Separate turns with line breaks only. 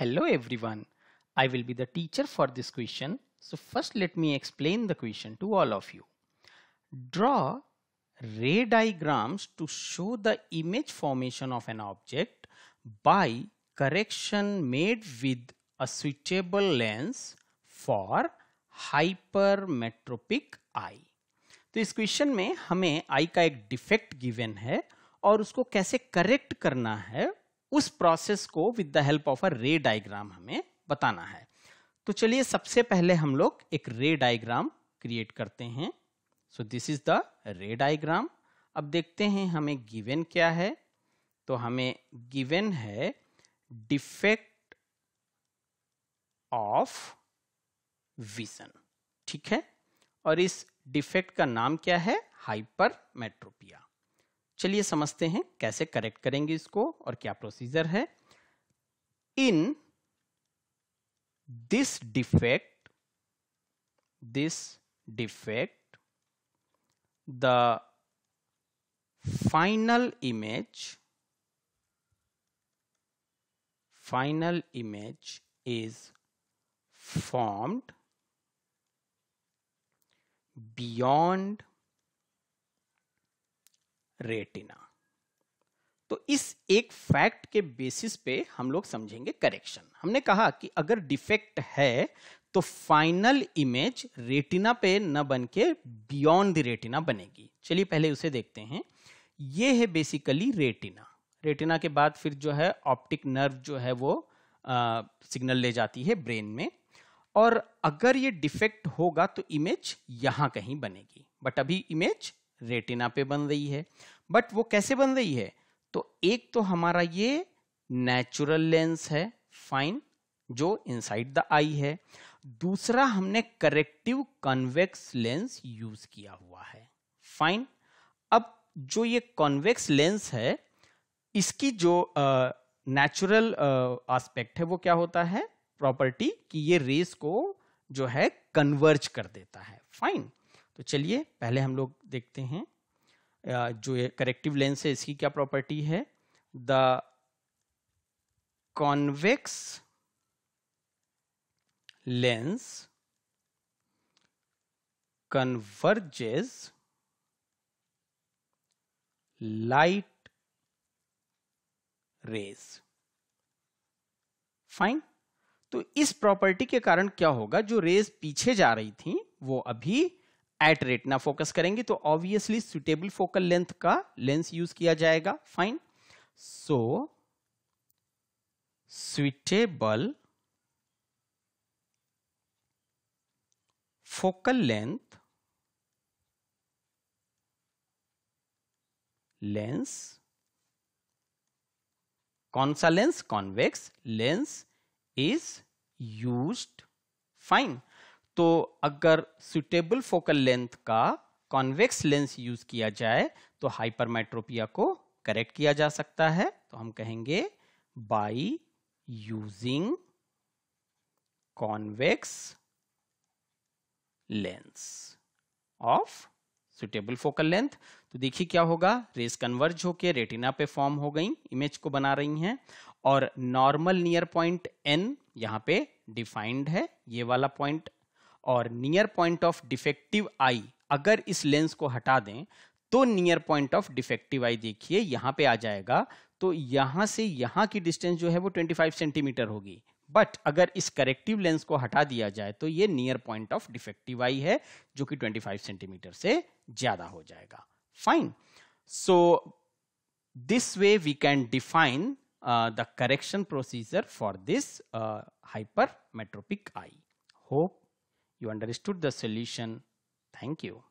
Hello everyone. I will be the teacher for this question. So first let me explain the question to all of you. Draw ray diagrams to show the image formation of an object by correction made with a suitable lens for hypermetropic eye तो इस question में हमें आई का एक defect given है और उसको कैसे करेक्ट करना है उस प्रोसेस को with the help of a ray diagram हमें बताना है तो चलिए सबसे पहले हम लोग एक रे डायग्राम क्रिएट करते हैं so this is the ray diagram अब देखते हैं हमें गिवन क्या है तो हमें गिवन है डिफेक्ट ऑफ विजन ठीक है और इस डिफेक्ट का नाम क्या है हाइपर मेट्रोपिया चलिए समझते हैं कैसे करेक्ट करेंगे इसको और क्या प्रोसीजर है in this defect this defect the final image final image is formed beyond retina तो इस एक फैक्ट के बेसिस पे हम लोग समझेंगे करेक्शन हमने कहा कि अगर डिफेक्ट है तो फाइनल इमेज रेटिना पे न बन के बियॉन्ड द रेटिना बनेगी चलिए पहले उसे देखते हैं ये है बेसिकली रेटिना रेटिना के बाद फिर जो है ऑप्टिक नर्व जो है वो सिग्नल ले जाती है ब्रेन में और अगर ये डिफेक्ट होगा तो इमेज यहाँ कहीं बनेगी बट अभी इमेज रेटिना पे बन रही है बट वो कैसे बन रही है तो एक तो हमारा ये नेचुरल लेंस है फाइन जो इनसाइड द आई है दूसरा हमने करेक्टिव कॉन्वेक्स लेंस यूज किया हुआ है फाइन अब जो ये कॉन्वेक्स लेंस है इसकी जो नेचुरल एस्पेक्ट है वो क्या होता है प्रॉपर्टी कि ये रेस को जो है कन्वर्ज कर देता है फाइन तो चलिए पहले हम लोग देखते हैं जो ये करेक्टिव लेंस है इसकी क्या प्रॉपर्टी है the convex lens converges light rays fine तो इस प्रॉपर्टी के कारण क्या होगा जो रेज पीछे जा रही थी वो अभी एट रेट ना फोकस करेंगे तो ऑब्वियसली सुटेबल फोकल लेंथ का लेंस यूज किया जाएगा fine so suitable focal length lens कौन सा lens convex lens is used fine तो अगर सुटेबल फोकल लेंथ का कॉन्वेक्स लेंस यूज किया जाए तो हाइपरमेट्रोपिया को करेक्ट किया जा सकता है तो हम कहेंगे by using convex lens of suitable focal length तो देखिए क्या होगा रेस कन्वर्ज होके रेटिना पे फॉर्म हो गई इमेज को बना रही हैं और नॉर्मल नियर पॉइंट एन यहां पे डिफाइंड है ये वाला पॉइंट और near point of defective eye अगर इस लेंस को हटा दें तो near point of defective eye देखिए यहां पे आ जाएगा तो यहां से यहां की डिस्टेंस जो है वो 25 सेंटीमीटर होगी बट अगर इस करेक्टिव लेंस को हटा दिया जाए तो ये near point of defective eye है जो कि 25 सेंटीमीटर से ज्यादा हो जाएगा fine so this way we can define the correction procedure for this hypermetropic eye hope You understood the solution. Thank you.